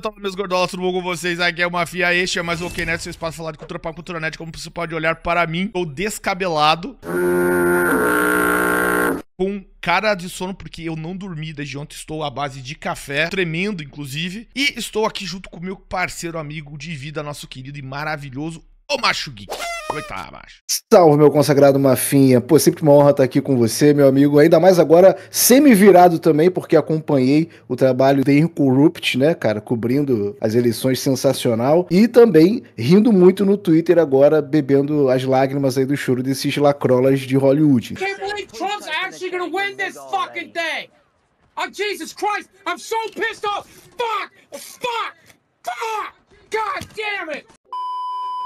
Fala, então, meus gordolas, tudo bom com vocês? Aqui é o Mafia, este é mais o OK Net, seu espaço falar de cultura pop cultura net, como você pode olhar para mim, ou descabelado. com cara de sono porque eu não dormi desde ontem, estou à base de café, tremendo inclusive, e estou aqui junto com meu parceiro amigo de vida, nosso querido e maravilhoso, o Macho Geek. Coitado, é tá, macho. Salve, meu consagrado Mafinha. Pô, sempre uma honra estar aqui com você, meu amigo. Ainda mais agora semi-virado também, porque acompanhei o trabalho de Incorrupt, né, cara? Cobrindo as eleições sensacional. E também rindo muito no Twitter agora, bebendo as lágrimas aí do choro desses lacrolas de Hollywood. can't believe Trump's actually gonna win this fucking thing! Oh, Jesus Christ! I'm so pissed off! Fuck! Fuck! Fuck! God damn it!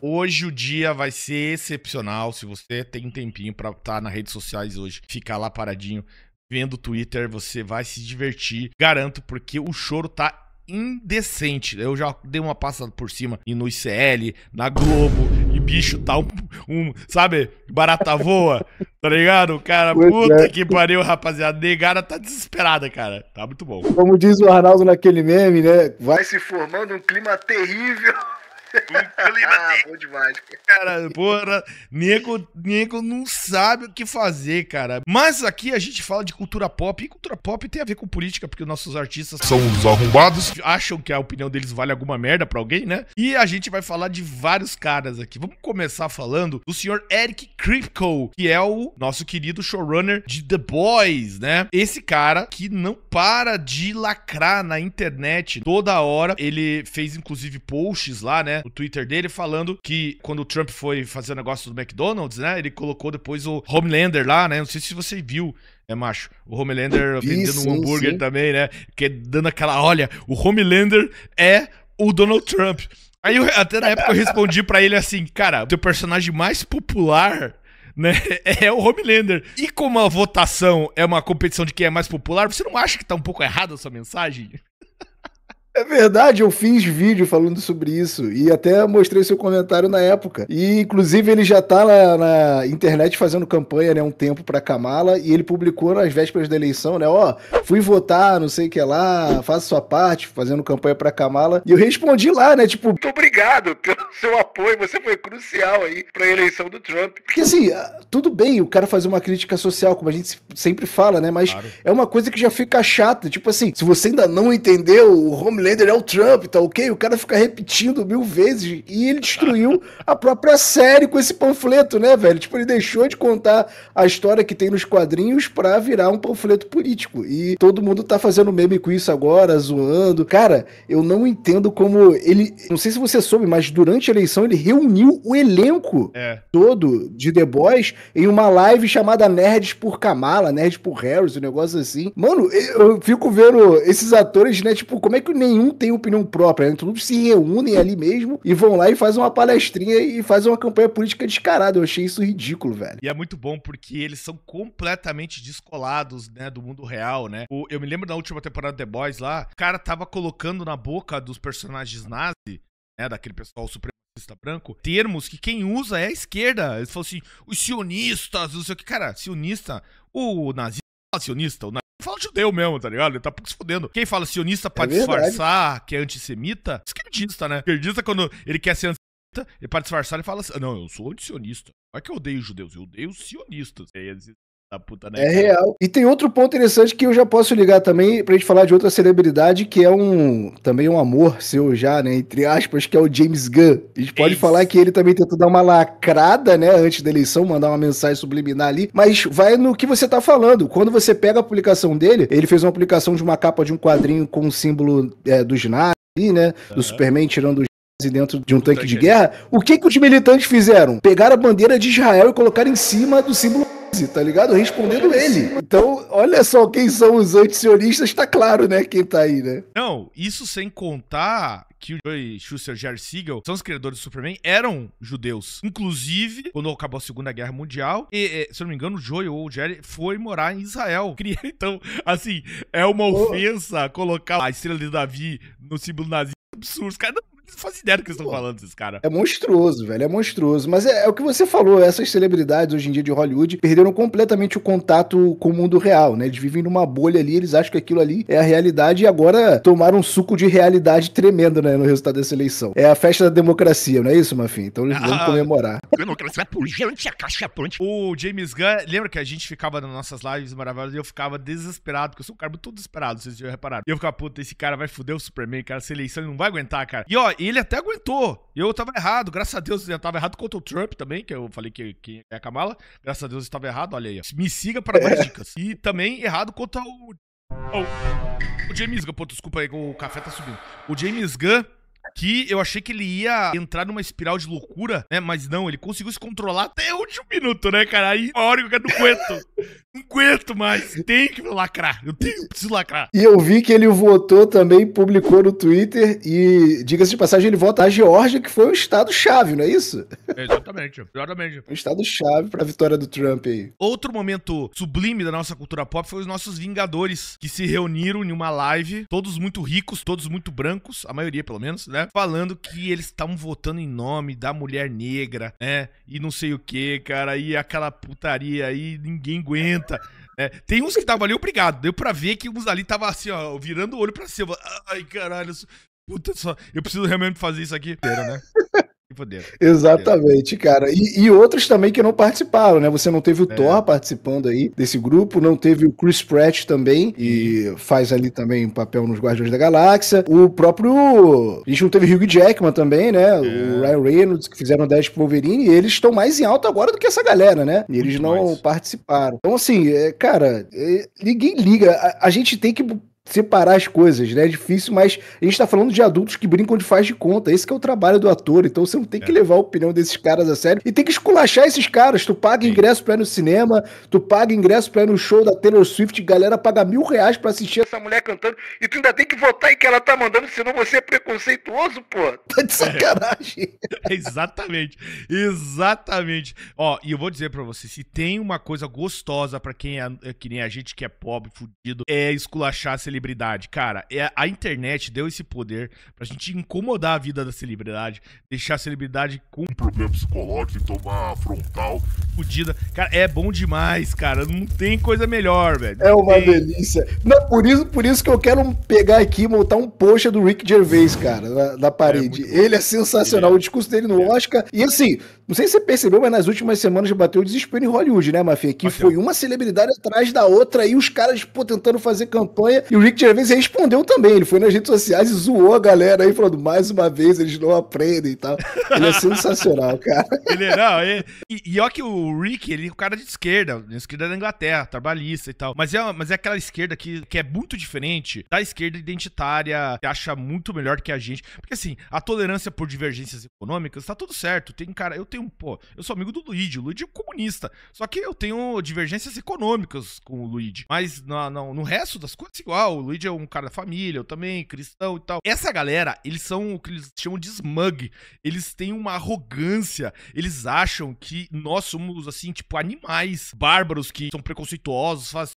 Hoje o dia vai ser excepcional. Se você tem um tempinho para estar tá nas redes sociais hoje, ficar lá paradinho vendo o Twitter, você vai se divertir. Garanto, porque o choro tá indecente. Eu já dei uma passada por cima e no ICL, na Globo, e bicho tá um, um sabe, barata voa, tá ligado? Cara, puta é. que pariu, rapaziada. Negada tá desesperada, cara. Tá muito bom. Como diz o Arnaldo naquele meme, né? Vai se formando um clima terrível clima ah, bom demais, cara. cara porra, nego, nego não sabe o que fazer, cara. Mas aqui a gente fala de cultura pop, e cultura pop tem a ver com política, porque nossos artistas são os arrombados, acham que a opinião deles vale alguma merda pra alguém, né? E a gente vai falar de vários caras aqui. Vamos começar falando do senhor Eric Kripko, que é o nosso querido showrunner de The Boys, né? Esse cara que não para de lacrar na internet toda hora. Ele fez, inclusive, posts lá, né? o Twitter dele falando que quando o Trump foi fazer o negócio do McDonald's, né? Ele colocou depois o Homelander lá, né? Não sei se você viu, é macho. O Homelander Vi, vendendo sim, um hambúrguer sim. também, né? Que é dando aquela, olha, o Homelander é o Donald Trump. Aí eu, até na época eu respondi para ele assim, cara, o teu personagem mais popular né? É o Homelander. E como a votação é uma competição de quem é mais popular, você não acha que tá um pouco errada a sua mensagem? É verdade, eu fiz vídeo falando sobre isso e até mostrei seu comentário na época. E inclusive ele já tá na, na internet fazendo campanha, né, um tempo para Kamala e ele publicou nas vésperas da eleição, né, ó, fui votar, não sei o que lá, faça sua parte, fazendo campanha para Kamala. E eu respondi lá, né, tipo, muito obrigado pelo seu apoio, você foi crucial aí para a eleição do Trump. Porque assim, tudo bem o cara fazer uma crítica social, como a gente sempre fala, né, mas claro. é uma coisa que já fica chata, tipo assim, se você ainda não entendeu o Homeland Homelander é o Trump, tá ok? O cara fica repetindo mil vezes e ele destruiu a própria série com esse panfleto, né, velho? Tipo, ele deixou de contar a história que tem nos quadrinhos pra virar um panfleto político. E todo mundo tá fazendo meme com isso agora, zoando. Cara, eu não entendo como ele. Não sei se você soube, mas durante a eleição ele reuniu o elenco é. todo de The Boys em uma live chamada Nerds por Kamala, Nerds por Harris, um negócio assim. Mano, eu fico vendo esses atores, né? Tipo, como é que o nenhum tem opinião própria, né? Todos se reúnem ali mesmo e vão lá e fazem uma palestrinha e fazem uma campanha política descarada. Eu achei isso ridículo, velho. E é muito bom porque eles são completamente descolados, né, do mundo real, né? O, eu me lembro da última temporada de The Boys lá, o cara tava colocando na boca dos personagens nazi, né, daquele pessoal super supremacista branco, termos que quem usa é a esquerda. Eles falam assim, os sionistas, não sei o que. Cara, sionista, o nazista sionista, o fala judeu mesmo, tá ligado? Ele tá pouco se fudendo. Quem fala sionista pra é disfarçar verdade. que é antissemita, esquerdista, né? Esquerdista, quando ele quer ser antissemita, e pra disfarçar, ele fala assim: ah, não, eu sou antisionista. Não é que eu odeio judeus, eu odeio sionistas. É, da puta, né? É cara? real. E tem outro ponto interessante que eu já posso ligar também pra gente falar de outra celebridade que é um também um amor seu já, né? Entre aspas, que é o James Gunn. A gente pode Isso. falar que ele também tentou dar uma lacrada, né? Antes da eleição, mandar uma mensagem subliminar ali. Mas vai no que você tá falando. Quando você pega a publicação dele, ele fez uma publicação de uma capa de um quadrinho com o um símbolo é, né, do ginásio. Ali, né? Uhum. Do Superman tirando os dentro de um tanque de guerra, o que, que os militantes fizeram? Pegaram a bandeira de Israel e colocaram em cima do símbolo tá ligado? Respondendo ele. Então, olha só quem são os antisionistas, tá claro, né? Quem tá aí, né? Não, isso sem contar que o Joey Schuster e Jerry Siegel são os criadores do Superman, eram judeus. Inclusive, quando acabou a Segunda Guerra Mundial, e, se eu não me engano, o Joey ou o Jerry foi morar em Israel. Então, assim, é uma ofensa oh. colocar a estrela de Davi no símbolo nazista absurdo. Cara, não, não ideia do que eles estão falando, esses caras. É monstruoso, velho. É monstruoso. Mas é, é, o que você falou. Essas celebridades hoje em dia de Hollywood perderam completamente o contato com o mundo real, né? Eles vivem numa bolha ali, eles acham que aquilo ali é a realidade e agora tomaram um suco de realidade tremendo, né? No resultado dessa eleição. É a festa da democracia, não é isso, Mafim? Então eles ah, vão comemorar. Democracia a caixa O James Gunn, lembra que a gente ficava nas nossas lives maravilhosas e eu ficava desesperado, porque eu sou um cara muito desesperado, vocês já repararam. E eu ficava, puta, esse cara vai foder o Superman, cara, essa eleição ele não vai vai aguentar, cara. E ó, ele até aguentou. Eu tava errado, graças a Deus eu tava errado contra o Trump também, que eu falei que, que é a Kamala. Graças a Deus eu estava errado, olha aí. Ó. Me siga para mais é. dicas. E também errado contra o. Oh. O James Gunn, pô, desculpa aí, o café tá subindo. O James Gunn que eu achei que ele ia entrar numa espiral de loucura, né? Mas não, ele conseguiu se controlar até o último minuto, né, cara? Aí a hora que eu do coeto. Não aguento mais. Tem que lacrar. Eu tenho, preciso lacrar. E eu vi que ele votou também, publicou no Twitter. E, diga-se de passagem, ele vota a Geórgia, que foi um estado-chave, não é isso? Exatamente. Exatamente. Um estado-chave pra vitória do Trump aí. Outro momento sublime da nossa cultura pop foi os nossos Vingadores, que se reuniram em uma live, todos muito ricos, todos muito brancos, a maioria pelo menos, né? Falando que eles estavam votando em nome da mulher negra, né? E não sei o que, cara. E aquela putaria aí, ninguém aguenta aguenta. É, tem uns que estavam ali obrigado. Deu pra ver que uns ali estavam assim, ó, virando o olho pra cima. Ai, caralho. Puta só, eu preciso realmente fazer isso aqui inteiro, né? Poder. Exatamente, cara. E, e, outros também que não participaram, né? Você não teve o é. Thor participando aí desse grupo, não teve o Chris Pratt também, e uhum. faz ali também papel nos Guardiões da Galáxia. O próprio. A gente não teve Hugh Jackman também, né? É. O Ryan Reynolds, que fizeram 10 Wolverine, e eles estão mais em alta agora do que essa galera, né? E eles Muito não mais. participaram. Então, assim, é, cara, é, ninguém liga. A, a gente tem que separar as coisas, né? É difícil, mas a gente tá falando de adultos que brincam de faz de conta. Esse é o trabalho do ator. Então você não tem é. que levar a opinião desses caras a sério. E tem que esculachar esses caras. Tu paga Sim. ingresso pra ir no cinema, tu paga ingresso pra ir no show da Taylor Swift, galera paga mil reais pra assistir essa mulher cantando. E tu ainda tem que votar em que ela tá mandando, senão você é preconceituoso, pô. Tá de sacanagem. É. Exatamente. Exatamente. Ó, e eu vou dizer pra você, se tem uma coisa gostosa pra quem é, que nem a gente que é pobre, fudido, é esculachar se celebridade. Cara, é, a internet deu esse poder pra gente incomodar a vida da celebridade, deixar a celebridade com problema psicológico, tomar frontal, fodida. Cara, é bom demais, cara. Não tem coisa melhor, velho. É uma tem. delícia. Não, por isso, por isso que eu quero pegar aqui e montar um poxa do Rick Gervais, cara, na, na parede. É Ele é sensacional. É. O discurso dele no é. Oscar. E assim, não sei se você percebeu, mas nas últimas semanas bateu o desespero em Hollywood, né, Mafia? Que foi uma celebridade atrás da outra e os caras, pô, tentando fazer campanha. E o Rick Gervais respondeu também. Ele foi nas redes sociais e zoou a galera aí, falando mais uma vez, eles não aprendem e tal. Ele é sensacional, cara. Ele é, não, ele... E, ó que o Rick, ele é um cara de esquerda, de esquerda da Inglaterra, trabalhista e tal. Mas é, mas é aquela esquerda que, que é muito diferente da esquerda identitária, que acha muito melhor que a gente. Porque assim, a tolerância por divergências econômicas tá tudo certo. Tem cara, eu tenho, pô, eu sou amigo do Luigi, o Luigi é um comunista. Só que eu tenho divergências econômicas com o Luigi. Mas na, no resto das coisas, igual, o Luigi é um cara da família, eu também, cristão e tal. Essa galera, eles são o que eles chamam de smug. Eles têm uma arrogância, eles acham que nós somos, assim, tipo, animais bárbaros que são preconceituosos, fazem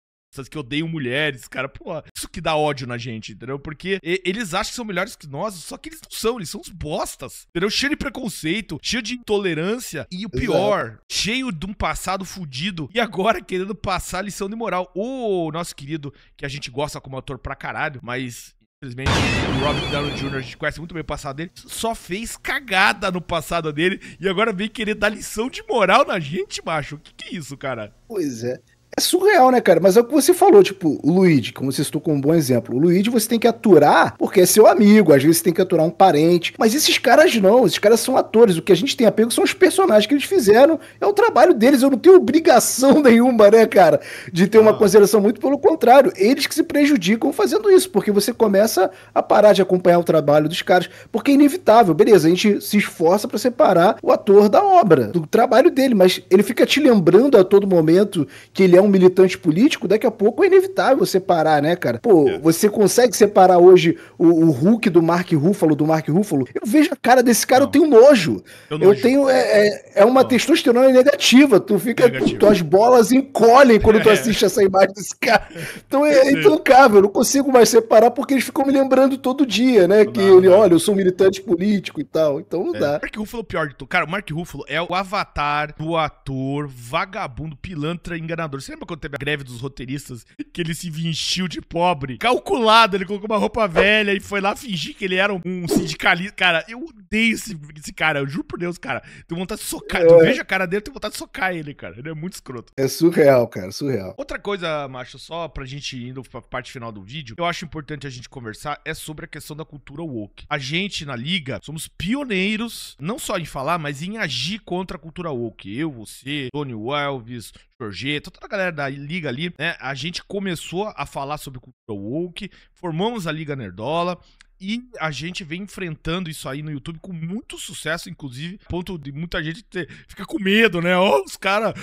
que odeiam mulheres, cara. Pô, isso que dá ódio na gente, entendeu? Porque eles acham que são melhores que nós, só que eles não são, eles são uns bostas, entendeu? Cheio de preconceito, cheio de intolerância e o pior, Exato. cheio de um passado fudido e agora querendo passar lição de moral. O nosso querido, que a gente gosta como ator pra caralho, mas Infelizmente, o Robert Downey Jr., a gente conhece muito bem o passado dele, só fez cagada no passado dele e agora vem querer dar lição de moral na gente, macho. O que, que é isso, cara? Pois é. É surreal, né, cara? Mas é o que você falou, tipo, o Luigi, como você citou com um bom exemplo. O Luigi você tem que aturar porque é seu amigo, às vezes você tem que aturar um parente. Mas esses caras não, esses caras são atores. O que a gente tem apego são os personagens que eles fizeram. É o trabalho deles, eu não tenho obrigação nenhuma, né, cara? De ter uma ah. consideração, muito pelo contrário. Eles que se prejudicam fazendo isso, porque você começa a parar de acompanhar o trabalho dos caras, porque é inevitável. Beleza, a gente se esforça para separar o ator da obra, do trabalho dele, mas ele fica te lembrando a todo momento que ele é um um militante político, daqui a pouco é inevitável separar, né, cara? Pô, é. você consegue separar hoje o, o, Hulk do Mark Ruffalo do Mark Ruffalo? Eu vejo a cara desse cara, não. eu tenho nojo. Eu, nojo. tenho. É, é, é, uma não. testosterona negativa. Tu fica. Tuas bolas encolhem quando tu é. assiste essa imagem desse cara. Então é, é intancável, eu não consigo mais separar porque eles ficam me lembrando todo dia, né? Não que ele, olha, eu sou um militante político e tal. Então não é. dá. Mark Ruffalo é o pior de tudo. Cara, o Mark Ruffalo é o avatar do ator vagabundo, pilantra, enganador. Você lembra quando teve a greve dos roteiristas que ele se vingiu de pobre? Calculado, ele colocou uma roupa velha e foi lá fingir que ele era um sindicalista. Cara, eu odeio esse, esse cara, eu juro por Deus, cara. Tenho vontade de socar. É. Tu vejo a cara dele, tenho vontade de socar ele, cara. Ele é muito escroto. É surreal, cara, surreal. Outra coisa, macho, só pra gente indo pra parte final do vídeo, eu acho importante a gente conversar é sobre a questão da cultura woke. A gente na liga somos pioneiros, não só em falar, mas em agir contra a cultura woke. Eu, você, Tony Alves, Jorge, toda a galera galera da liga ali, né? A gente começou a falar sobre cultura woke, formamos a Liga Nerdola, e a gente vem enfrentando isso aí no YouTube com muito sucesso, inclusive, ponto de muita gente ter, fica com medo, né? Ó, oh, os caras,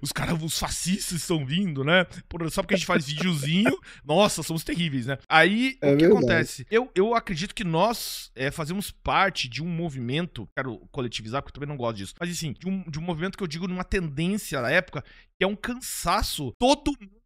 os caras, os fascistas estão vindo, né? Por, só porque a gente faz videozinho, nossa, somos terríveis, né? Aí, é o que verdade. acontece? Eu, eu acredito que nós é, fazemos parte de um movimento, quero coletivizar, porque eu também não gosto disso, mas assim, de um, de um movimento que eu digo numa tendência na época, que é um cansaço. Todo mundo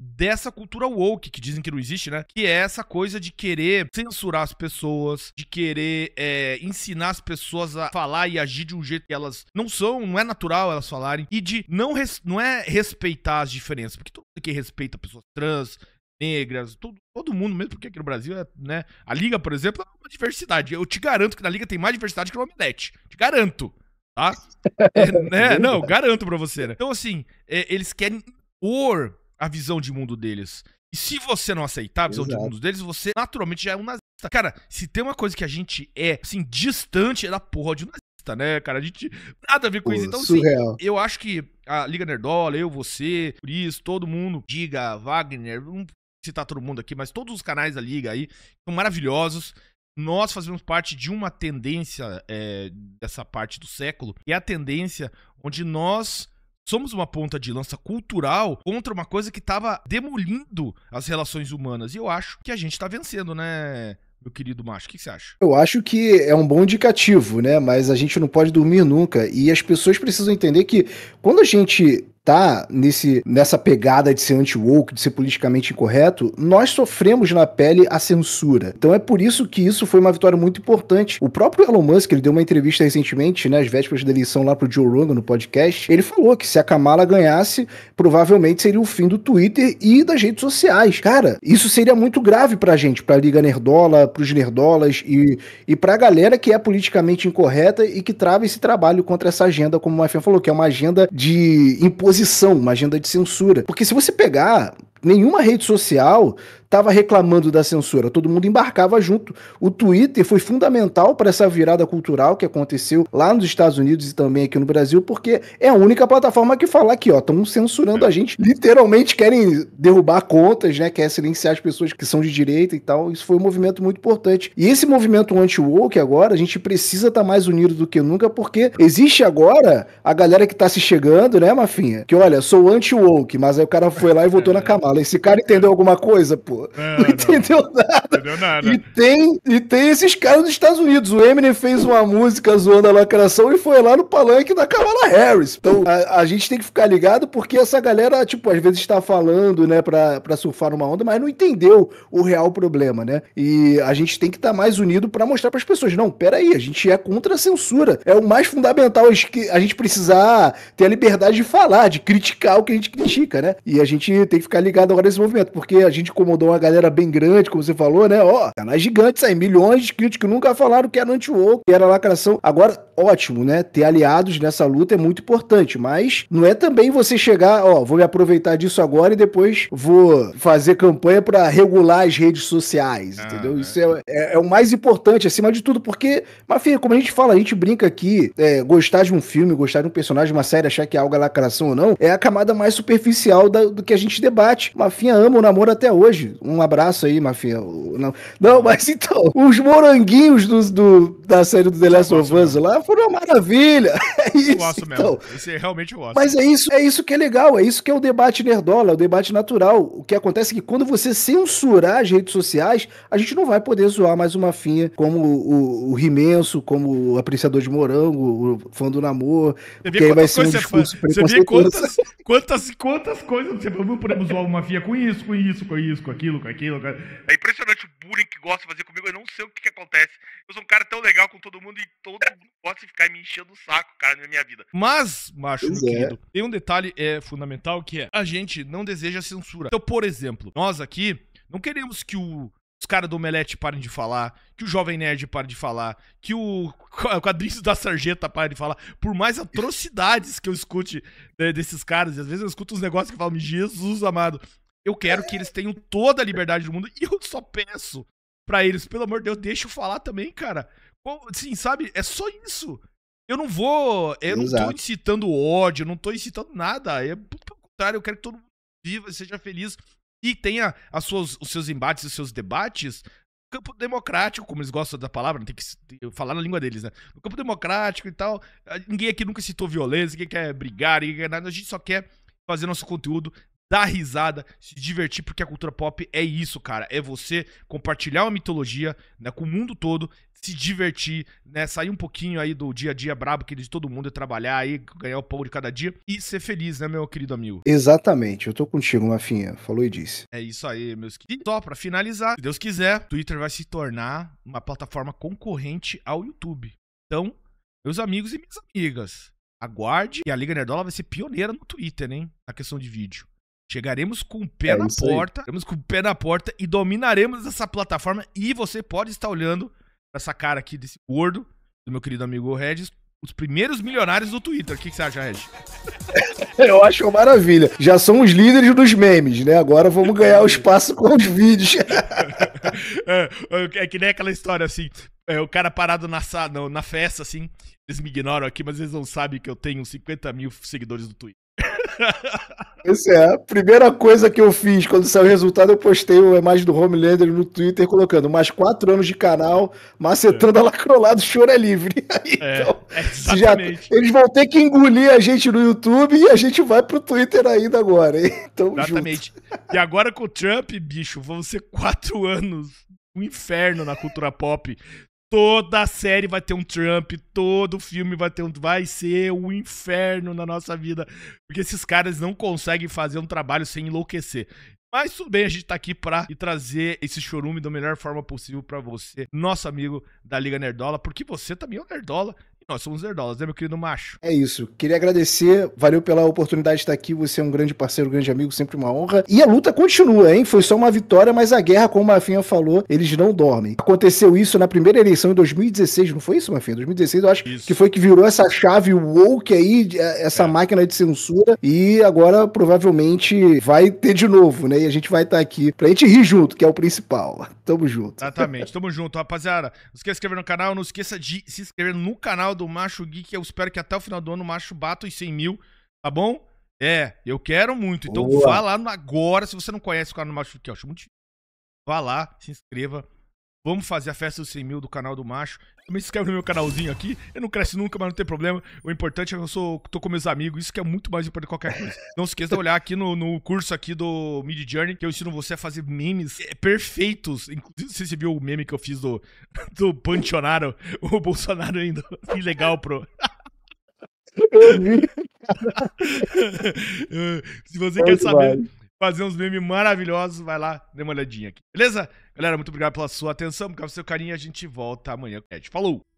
dessa cultura woke, que dizem que não existe, né? Que é essa coisa de querer censurar as pessoas, de querer é, ensinar as pessoas a falar e agir de um jeito que elas não são, não é natural elas falarem, e de não, res, não é respeitar as diferenças, porque todo mundo que respeita pessoas trans, negras, todo, todo mundo, mesmo porque aqui no Brasil é, né? A Liga, por exemplo, é uma diversidade. Eu te garanto que na Liga tem mais diversidade que no Omelete. Te garanto. Tá? É, né? Não, garanto pra você, né? Então, assim, é, eles querem impor a visão de mundo deles. E se você não aceitar a visão Exato. de mundo deles, você naturalmente já é um nazista. Cara, se tem uma coisa que a gente é, assim, distante é da porra de um nazista, né, cara? A gente. Nada a ver com Pô, isso. Então, assim, surreal. assim, eu acho que a Liga Nerdola, eu, você, Cris, todo mundo, Diga, Wagner, não citar todo mundo aqui, mas todos os canais da Liga aí são maravilhosos nós fazemos parte de uma tendência é, dessa parte do século, que é a tendência onde nós somos uma ponta de lança cultural contra uma coisa que estava demolindo as relações humanas. E eu acho que a gente está vencendo, né, meu querido macho? O que você acha? Eu acho que é um bom indicativo, né? Mas a gente não pode dormir nunca. E as pessoas precisam entender que quando a gente tá nesse, nessa pegada de ser anti-woke, de ser politicamente incorreto, nós sofremos na pele a censura. Então é por isso que isso foi uma vitória muito importante. O próprio Elon Musk, ele deu uma entrevista recentemente, né, às vésperas da eleição lá pro Joe Rogan no podcast, ele falou que se a Kamala ganhasse, provavelmente seria o fim do Twitter e das redes sociais. Cara, isso seria muito grave pra gente, pra Liga Nerdola, pros nerdolas e, e pra galera que é politicamente incorreta e que trava esse trabalho contra essa agenda, como o Mafia falou, que é uma agenda de imposição oposição, uma agenda de censura. Porque se você pegar nenhuma rede social estava reclamando da censura, todo mundo embarcava junto. O Twitter foi fundamental para essa virada cultural que aconteceu lá nos Estados Unidos e também aqui no Brasil, porque é a única plataforma que fala que, ó, estão censurando a gente, literalmente querem derrubar contas, né, Querem silenciar as pessoas que são de direita e tal. Isso foi um movimento muito importante. E esse movimento anti-woke agora, a gente precisa estar tá mais unido do que nunca, porque existe agora a galera que está se chegando, né, Mafinha? Que olha, sou anti-woke, mas aí o cara foi lá e votou na camada. fala, esse cara entendeu alguma coisa, pô? Não, não entendeu nada. Entendeu nada. E tem, e tem esses caras dos Estados Unidos. O Eminem fez uma música zoando a lacração e foi lá no palanque da Kamala Harris. Então a, a gente tem que ficar ligado porque essa galera, tipo, às vezes está falando, né, pra, pra surfar numa onda, mas não entendeu o real problema, né? E a gente tem que estar tá mais unido para mostrar para as pessoas, não, peraí, a gente é contra a censura. É o mais fundamental a gente precisar ter a liberdade de falar, de criticar o que a gente critica, né? E a gente tem que ficar ligado agora esse movimento, porque a gente incomodou uma galera bem grande, como você falou, né? Ó, oh, tá canais gigantes aí, milhões de críticos que nunca falaram que era é anti-woke, que era lacração. Agora, ótimo, né? Ter aliados nessa luta é muito importante, mas não é também você chegar, ó, vou me aproveitar disso agora e depois vou fazer campanha para regular as redes sociais, ah, entendeu? É. Isso é, é, é, o mais importante, acima de tudo, porque, Mafia, como a gente fala, a gente brinca aqui, é, gostar de um filme, gostar de um personagem, uma série, achar que é algo é lacração ou não, é a camada mais superficial da, do que a gente debate. Mafinha ama o namoro até hoje. Um abraço aí, Mafinha. Não, não mas então, os moranguinhos do, do da série do The Last of Us lá foram uma maravilha. É isso, eu gosto então. mesmo. Isso é realmente gosto. Mas é isso, é isso que é legal, é isso que é o debate nerdola, é o debate natural. O que acontece é que quando você censurar as redes sociais, a gente não vai poder zoar mais uma finha como o, o, o Rimenso, como o apreciador de morango, o fã do namoro. Você vê quantas, coisas, você você vê quantas, quantas, quantas coisas você não podemos zoar uma desconfia com isso, com isso, com isso, com aquilo, com aquilo. Com... É impressionante o bullying que gosta de fazer comigo. Eu não sei o que, que acontece. Eu sou um cara tão legal com todo mundo e todo mundo gosta de ficar me enchendo o saco, cara, na minha vida. Mas, macho, meu é. querido, tem um detalhe é fundamental que é a gente não deseja censura. Então, por exemplo, nós aqui não queremos que o os caras do Omelete parem de falar, que o Jovem Nerd pare de falar, que o quadrinho da Sarjeta pare de falar, por mais atrocidades que eu escute né, desses caras, e às vezes eu escuto uns negócios que falam, Jesus amado, eu quero que eles tenham toda a liberdade do mundo, e eu só peço para eles, pelo amor de Deus, deixa eu falar também, cara. Sim, sabe? É só isso. Eu não vou. Eu Exato. não tô incitando ódio, não tô incitando nada. É, pelo contrário, eu quero que todo mundo viva, seja feliz e tenha as suas, os seus embates, os seus debates no campo democrático, como eles gostam da palavra, tem que falar na língua deles, né? No campo democrático e tal. Ah, ninguém aqui nunca citou violência, ninguém quer brigar, ninguém quer nada. A gente só quer fazer nosso conteúdo dar risada, se divertir, porque a cultura pop é isso, cara. É você compartilhar uma mitologia né, com o mundo todo, se divertir, né, sair um pouquinho aí do dia a dia brabo que é de todo mundo é trabalhar aí, ganhar o pão de cada dia e ser feliz, né, meu querido amigo? Exatamente. Eu tô contigo, Mafinha. Falou e disse. É isso aí, meus queridos. Só pra finalizar, se Deus quiser, Twitter vai se tornar uma plataforma concorrente ao YouTube. Então, meus amigos e minhas amigas, aguarde e a Liga Nerdola vai ser pioneira no Twitter, hein? Na questão de vídeo. Chegaremos com o pé é na porta, chegaremos com o pé na porta e dominaremos essa plataforma. E você pode estar olhando essa cara aqui desse gordo, do meu querido amigo Regis, os primeiros milionários do Twitter. O que, que você acha, Regis? Eu acho uma maravilha. Já são os líderes dos memes, né? Agora vamos ganhar o espaço com os vídeos. É, é, que nem aquela história assim. É, o cara parado na, na, na festa, assim, eles me ignoram aqui, mas eles não sabem que eu tenho 50 mil seguidores do Twitter. Isso é. A primeira coisa que eu fiz quando saiu o resultado, eu postei uma imagem do Homelander no Twitter colocando mais quatro anos de canal, macetando é. a lacrolado, choro é livre. Aí, é, então, é já, eles vão ter que engolir a gente no YouTube e a gente vai pro Twitter ainda agora. Então, exatamente. Junto. E agora com o Trump, bicho, vão ser quatro anos um inferno na cultura pop Toda série vai ter um Trump, todo filme vai ter um. Vai ser um inferno na nossa vida. Porque esses caras não conseguem fazer um trabalho sem enlouquecer. Mas tudo bem, a gente tá aqui pra trazer esse chorume da melhor forma possível para você, nosso amigo da Liga Nerdola, porque você também é um Nerdola nós somos nerdolas, né, meu querido macho? É isso. Queria agradecer, valeu pela oportunidade de estar aqui. Você é um grande parceiro, um grande amigo, sempre uma honra. E a luta continua, hein? Foi só uma vitória, mas a guerra, como a Mafinha falou, eles não dormem. Aconteceu isso na primeira eleição em 2016, não foi isso, Mafinha? 2016, eu acho isso. que foi que virou essa chave woke aí, eh, essa é. máquina de censura. E agora provavelmente vai ter de novo, né? E a gente vai estar aqui pra gente rir junto, que é o principal. Tamo junto. Exatamente, tamo junto, rapaziada. Não esqueça de inscrever no canal, não esqueça de se inscrever no canal do Macho Geek. Eu espero que até o final do ano o Macho bata os 100 mil, tá bom? É, eu quero muito. Então Boa. vá lá agora. Se você não conhece o cara do Macho Geek, eu acho muito difícil. Vá lá, se inscreva. Vamos fazer a festa dos 100 mil do canal do Macho. Também se inscreve no meu canalzinho aqui. Eu não cresço nunca, mas não tem problema. O importante é que eu sou, tô com meus amigos. Isso que é muito mais importante que qualquer coisa. Não se esqueça de olhar aqui no, no curso aqui do Mid Journey, que eu ensino você a fazer memes é, perfeitos. Inclusive, você viu o meme que eu fiz do, do Pantionaro, o Bolsonaro ainda. Que legal, pro. Eu vi. se você quer saber fazer uns memes maravilhosos. Vai lá, dê uma olhadinha aqui. Beleza? Galera, muito obrigado pela sua atenção, por causa do seu carinho. A gente volta amanhã. Falou!